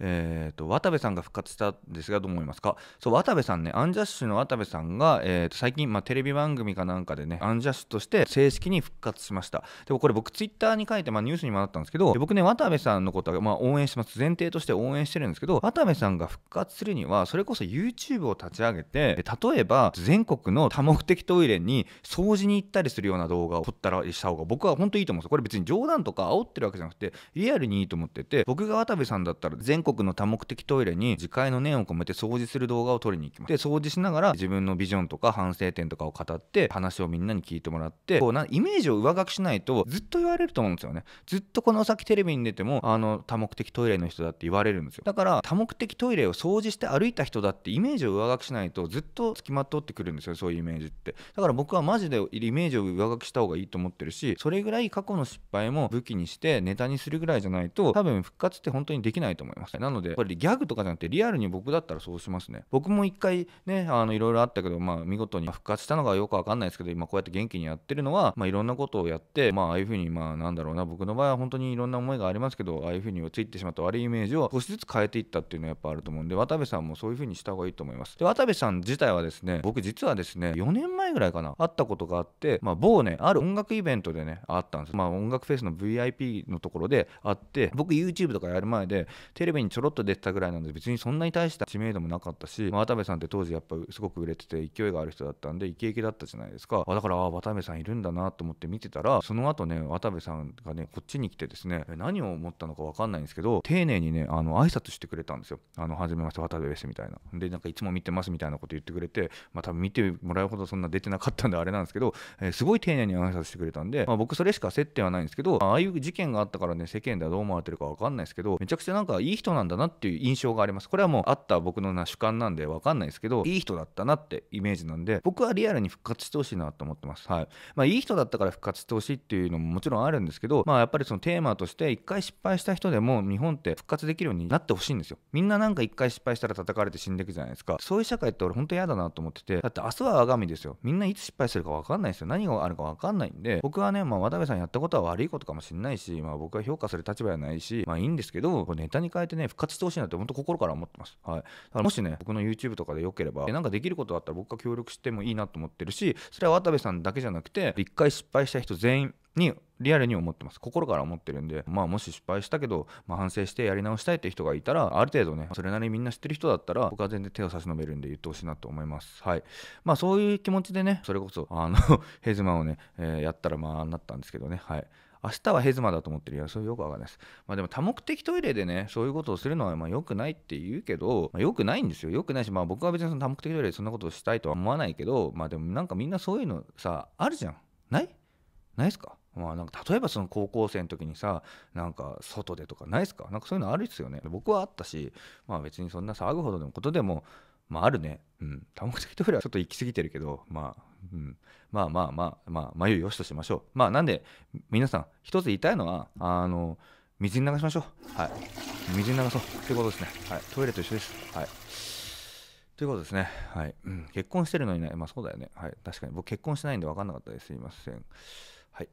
えーと、渡部さんが復活したんですがどう思いますかそう渡部さんねアンジャッシュの渡部さんが、えーと、最近、まあ、テレビ番組かなんかでねアンジャッシュとして正式に復活しましたでもこれ僕ツイッターに書いて、まあ、ニュースにもなったんですけど僕ね渡部さんのことは、まあ、応援してます前提として応援してるんですけど渡部さんが復活するにはそれこそ YouTube を立ち上げて例えば全国の多目的トイレに掃除に行ったりするような動画を撮ったらした方が僕は本当にいいと思うんですよこれ別に冗談とか煽ってるわけじゃなくてリアルにいいと思ってて僕が渡部さんだったら全国国の多目的トイレに自戒の念を込めて掃除する動画を撮りに行きますで掃除しながら自分のビジョンとか反省点とかを語って話をみんなに聞いてもらってこうなイメージを上書きしないとずっと言われると思うんですよねずっとこの先テレビに出てもあの多目的トイレの人だって言われるんですよだから多目的トイレを掃除して歩いた人だってイメージを上書きしないとずっとつきまとってくるんですよそういうイメージってだから僕はマジでイメージを上書きした方がいいと思ってるしそれぐらい過去の失敗も武器にしてネタにするぐらいじゃないと多分復活って本当にできないと思いますなのでやっぱりギャグとかじゃなくてリアルに僕だったらそうしますね僕も一回ねあのいろいろあったけどまあ見事に復活したのがよくわかんないですけど今こうやって元気にやってるのはまあいろんなことをやってまあああいうふうにまあなんだろうな僕の場合は本当にいろんな思いがありますけどああいうふうについてしまった悪いイメージを少しずつ変えていったっていうのはやっぱあると思うんで渡部さんもそういうふうにした方がいいと思いますで渡部さん自体はですね僕実はですね4年前ぐらいかな会ったことがあってまあ某ねある音楽イベントでねあったんですまあ音楽フェスの VIP のところであって僕 YouTube とかやる前でテレビににちょろっと出てたぐらいなんで別にそんなに大した知名度もなかったし、まあ、渡部さんって当時やっぱすごく売れてて勢いがある人だったんでイケイケだったじゃないですかあだからあ渡部さんいるんだなと思って見てたらその後ね渡部さんがねこっちに来てですね何を思ったのか分かんないんですけど丁寧にねあの挨拶してくれたんですよ「あの初めまして渡部です」みたいなでなんかいつも見てますみたいなこと言ってくれてまあ多分見てもらうほどそんな出てなかったんであれなんですけど、えー、すごい丁寧に挨拶してくれたんで、まあ、僕それしか接点はないんですけどああいう事件があったからね世間ではどう思われてるか分かんないですけどめちゃくちゃなんかいい人人なんだなっていう印象がありますこれはもうあった僕のな主観なんで分かんないですけどいい人だったなってイメージなんで僕はリアルに復活してほしいなと思ってますはいまあいい人だったから復活してほしいっていうのももちろんあるんですけどまあやっぱりそのテーマとして一回失敗した人でも日本って復活できるようになってほしいんですよみんななんか一回失敗したら叩かれて死んでいくじゃないですかそういう社会って俺本当嫌だなと思っててだって明日は我が身ですよみんないつ失敗するか分かんないですよ何があるか分かんないんで僕はねまあ渡部さんやったことは悪いことかもしれないしまあ僕は評価する立場じゃないしまあいいんですけどネタに変えてね、復活してほしいなって、本当心から思ってます。はい。だからもしね、僕の YouTube とかでよければ、なんかできることあったら僕が協力してもいいなと思ってるし、それは渡部さんだけじゃなくて、一回失敗した人全員にリアルに思ってます心から思ってるんで、まあ、もし失敗したけど、まあ、反省してやり直したいって人がいたらある程度ねそれなりにみんな知ってる人だったら僕は全然手を差し伸べるんで言ってほしいなと思いますはいまあそういう気持ちでねそれこそあの ヘズマをね、えー、やったらまあなったんですけどねはい明日はヘズマだと思ってる。よ。それよくわかんないです。まあでも多目的トイレでね、そういうことをするのはまあ良くないって言うけど、まあ、良くないんですよ。良くないし、まあ僕は別にその多目的トイレでそんなことをしたいとは思わないけど、まあでもなんかみんなそういうのさ、あるじゃん。ないないっすかまあ、なんか例えばその高校生の時にさなんか外でとかないっすかなんかそういうのあるっすよね僕はあったしまあ別にそんな騒ぐほどのことでもまああるねうん多目的トイレはちょっと行き過ぎてるけどまあうん、まあまあまあまあ眉よしとしましょうまあなんで皆さん一つ言いたいのはあの水に流しましょうはい水に流そうということですねはいトイレと一緒ですはいということですねはい、うん、結婚してるのにねまあそうだよねはい確かに僕結婚してないんで分かんなかったですすいませんはい